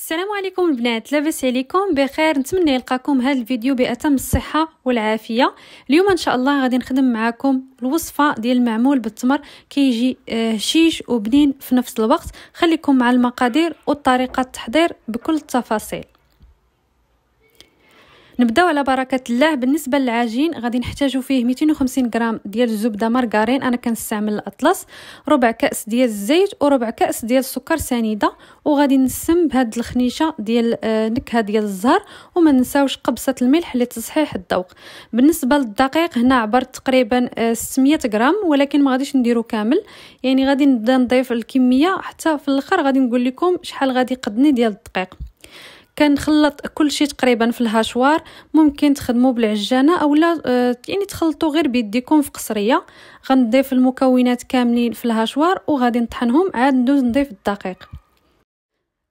السلام عليكم البنات لاباس عليكم بخير نتمنى يلقاكم هذا الفيديو باتم الصحه والعافيه اليوم ان شاء الله غادي نخدم معكم الوصفه ديال المعمول بالتمر كيجي هشيش آه، وبنين في نفس الوقت خليكم مع المقادير وطريقه التحضير بكل التفاصيل نبداو على بركه الله بالنسبه للعجين غادي نحتاجو فيه 250 غرام ديال الزبده مارغرين انا كنستعمل الاطلس ربع كاس ديال الزيت وربع كاس ديال السكر سنيده وغادي نسم بهاد الخنيشه ديال آه، نكهه ديال الزهر وما ننساوش قبصه الملح لتصحيح الذوق بالنسبه للدقيق هنا عبرت تقريبا 600 آه، غرام ولكن ما غاديش نديرو كامل يعني غادي نبدا نضيف الكميه حتى في الاخر غادي نقول لكم شحال غادي يقدني ديال الدقيق كنخلط كلشي تقريبا في الهاشوار ممكن تخدموا بالعجانه اولا آه، يعني تخلطوا غير بيديكم في قصريه غنضيف المكونات كاملين في الهاشوار وغادي نطحنهم عاد ندوز نضيف الدقيق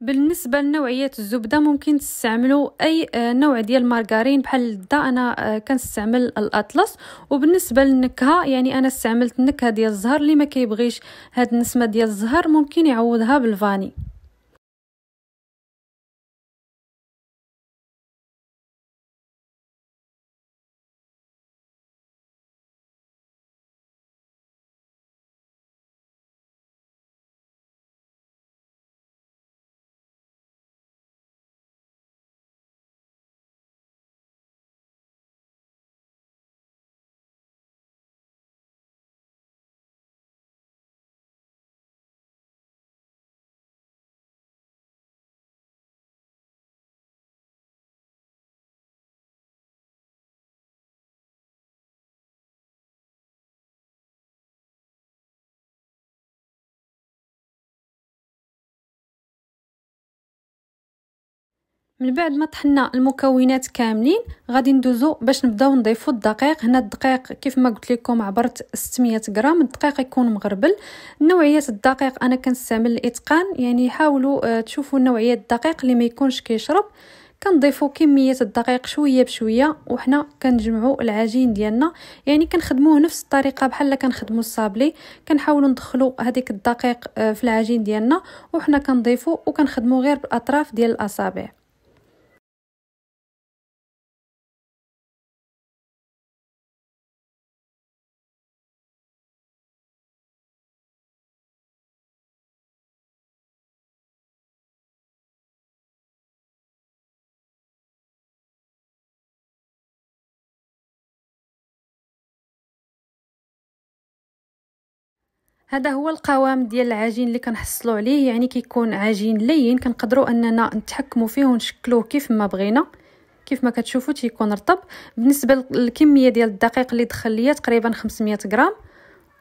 بالنسبة لنوعية الزبدة ممكن تستعملوا أي آه، نوع ديال المارغرين بحال الدا أنا آه، كنستعمل الأطلس وبالنسبة للنكهة يعني أنا استعملت النكهة ديال الزهر اللي ما كيبغيش هاد النسمة ديال الزهر ممكن يعوضها بالفاني من بعد ما طحنا المكونات كاملين غادي ندوزو باش نبداو نضيفو الدقيق هنا الدقيق كيف ما قلت لكم عبرت 600 غرام الدقيق يكون مغربل نوعيه الدقيق انا كنستعمل الاتقان يعني حاولوا آه، تشوفوا نوعيه الدقيق اللي ما يكونش كيشرب كنضيفو كميه الدقيق شويه بشويه وحنا كنجمعوا العجين ديالنا يعني كنخدموه نفس الطريقه بحال كنخدموا الصابلي كنحاولوا ندخلوا هذيك الدقيق آه، في العجين ديالنا وحنا كنضيفو وكنخدموا غير بالاطراف ديال الاصابع هذا هو القوام ديال العجين اللي كنحصلوا عليه يعني كيكون عجين لين كنقدروا اننا نتحكموا فيه ونشكلوه كيف ما بغينا كيف ما كتشوفوا تيكون رطب بالنسبه للكميه ديال الدقيق اللي دخل ليا تقريبا 500 غرام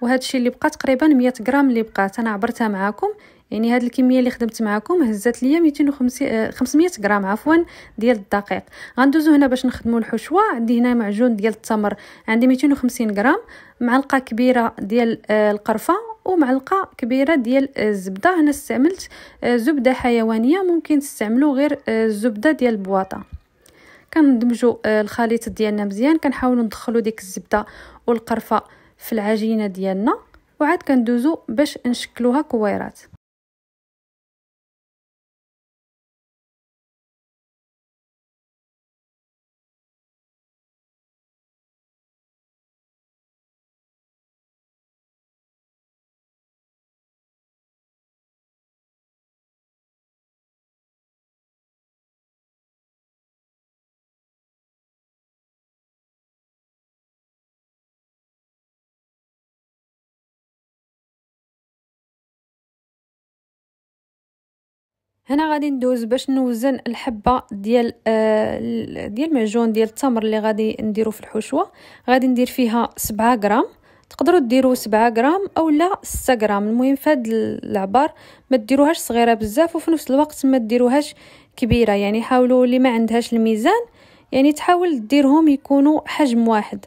وهذا الشيء اللي بقى تقريبا 100 غرام اللي بقات انا عبرتها معاكم يعني هاد الكميه اللي خدمت معكم هزات ليا 250 500 آه، غرام عفوا ديال الدقيق غندوزو هنا باش نخدموا الحشوه عندي هنا معجون ديال التمر عندي 250 غرام معلقه كبيره ديال آه، القرفه ومعلقه كبيره ديال آه، الزبده هنا استعملت آه، زبده حيوانيه ممكن تستعملوا غير آه، الزبده ديال البواطه كندمجوا الخليط ديالنا مزيان كنحاولوا ندخلوا ديك الزبده والقرفه في العجينه ديالنا وعاد كندوزو باش نشكلوها كويرات هنا غادي ندوز باش نوزن الحبه ديال آه ديال معجون ديال التمر اللي غادي نديرو في الحشوه غادي ندير فيها 7 غرام تقدروا ديروا 7 غرام اولا 6 غرام المهم فهاد العبار ما ديروهاش صغيره بزاف وفي نفس الوقت ما ديروهاش كبيره يعني حاولوا اللي ما عندهاش الميزان يعني تحاول ديرهم يكونوا حجم واحد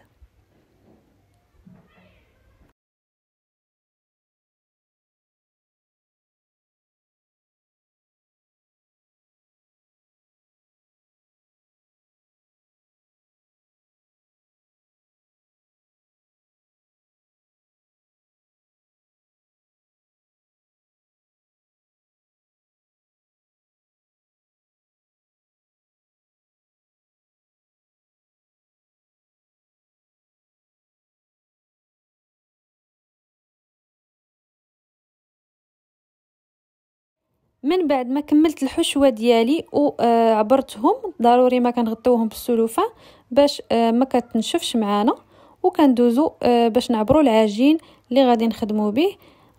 من بعد ما كملت الحشوه ديالي وعبرتهم آه، ضروري ما كنغطيوهم بالسلوفه باش آه، ما كتنشفش معانا وكندوزو آه، باش نعبرو العجين اللي غادي نخدمو به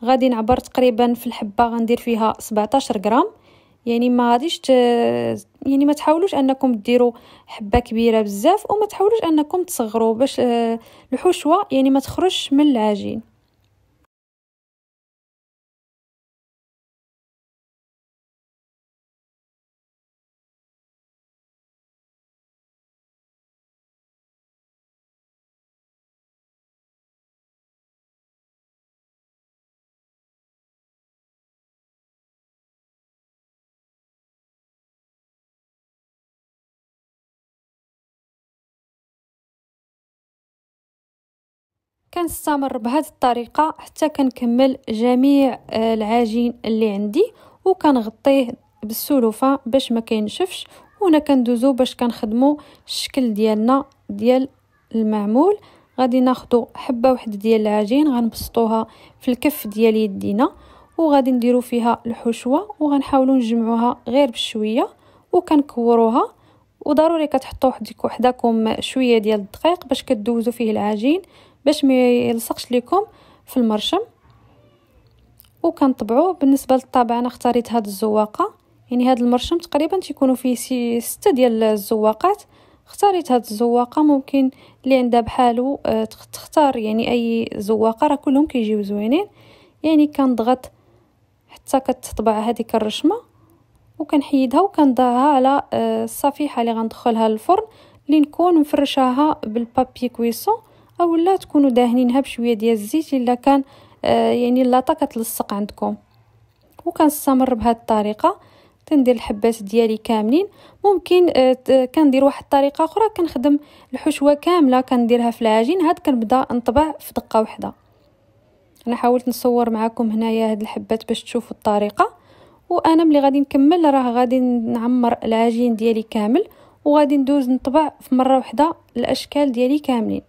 غادي نعبر تقريبا في الحبه غندير فيها 17 غرام يعني ما غاديش ت... يعني ما تحاولوش انكم ديروا حبه كبيره بزاف وما تحاولوش انكم تصغروا باش الحشوه يعني ما تخرجش من العجين كنستمر بهذه الطريقه حتى كنكمل جميع آه، العجين اللي عندي وكنغطيه بالسلوفه باش ما كينشفش وهنا كندوزو باش كنخدمو الشكل ديالنا ديال المعمول غادي ناخدو حبه وحده ديال العجين غنبسطوها في الكف ديال يدينا وغادي نديرو فيها الحشوه وغنحاولو نجمعوها غير بشويه وكنكوروها وضروري كتحطوا حداكم شويه ديال الدقيق باش كدوزو فيه العجين باش ما يلصقش لكم في المرشم وكنطبعوا بالنسبه للطابع انا اختاريت هاد الزواقه يعني هاد المرشم تقريبا تيكونوا فيه سي ستة ديال الزواقات اختاريت هاد الزواقه ممكن اللي عندها بحالو آه، تختار يعني اي زواقه راه كلهم كيجيو زوينين يعني كنضغط حتى كتطبع هذيك الرشمه وكنحيدها وكنضعها على آه، الصفيحه اللي غندخلها للفرن اللي نكون مفرشاها بالبابي كويسون او لا تكونوا داهنينها بشويه ديال الزيت الا كان آه، يعني اللاطه كتلصق عندكم وكنستمر بهذه الطريقه تندير الحبات ديالي كاملين ممكن آه، كندير واحد الطريقه اخرى كنخدم الحشوه كامله كنديرها في العجين هاد كنبدا نطبع في دقه واحده انا حاولت نصور معكم هنايا هاد الحبات باش تشوفوا الطريقه وانا ملي غادي نكمل راه غادي نعمر العجين ديالي كامل وغادي ندوز نطبع في مره واحده الاشكال ديالي كاملين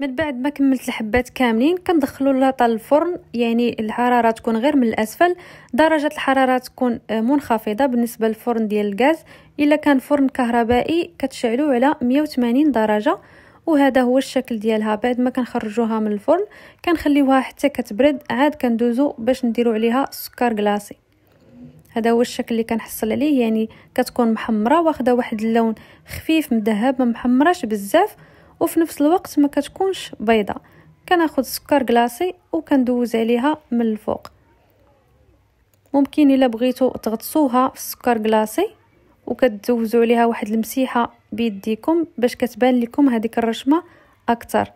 من بعد ما كملت الحبات كاملين كندخلوا اللاطه للفرن يعني الحراره تكون غير من الاسفل درجه الحراره تكون آه، منخفضه بالنسبه للفرن ديال الغاز الا كان فرن كهربائي كتشعلو على 180 درجه وهذا هو الشكل ديالها بعد ما كنخرجوها من الفرن كنخليوها حتى كتبرد عاد كندوزو باش نديرو عليها سكر كلاصي هذا هو الشكل اللي كنحصل عليه يعني كتكون محمره واخده واحد اللون خفيف مذهب ما محمراش بزاف وفي نفس الوقت ما كتكونش بيضه كناخد سكر كلاصي وكندوز عليها من الفوق ممكن الا بغيتو تغطسوها في السكر كلاصي وكتدوزوا عليها واحد المسيحه بيديكم باش كتبان لكم هذيك الرشمه اكثر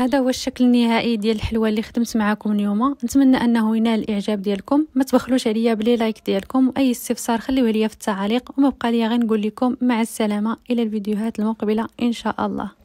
هذا هو الشكل النهائي ديال الحلوى اللي خدمت معكم اليوم نتمنى انه ينال الاعجاب ديالكم ما تبخلوش عليا بلي لايك ديالكم واي استفسار خليوه ليا في التعاليق وما بقى ليا غير نقول لكم مع السلامه الى الفيديوهات المقبله ان شاء الله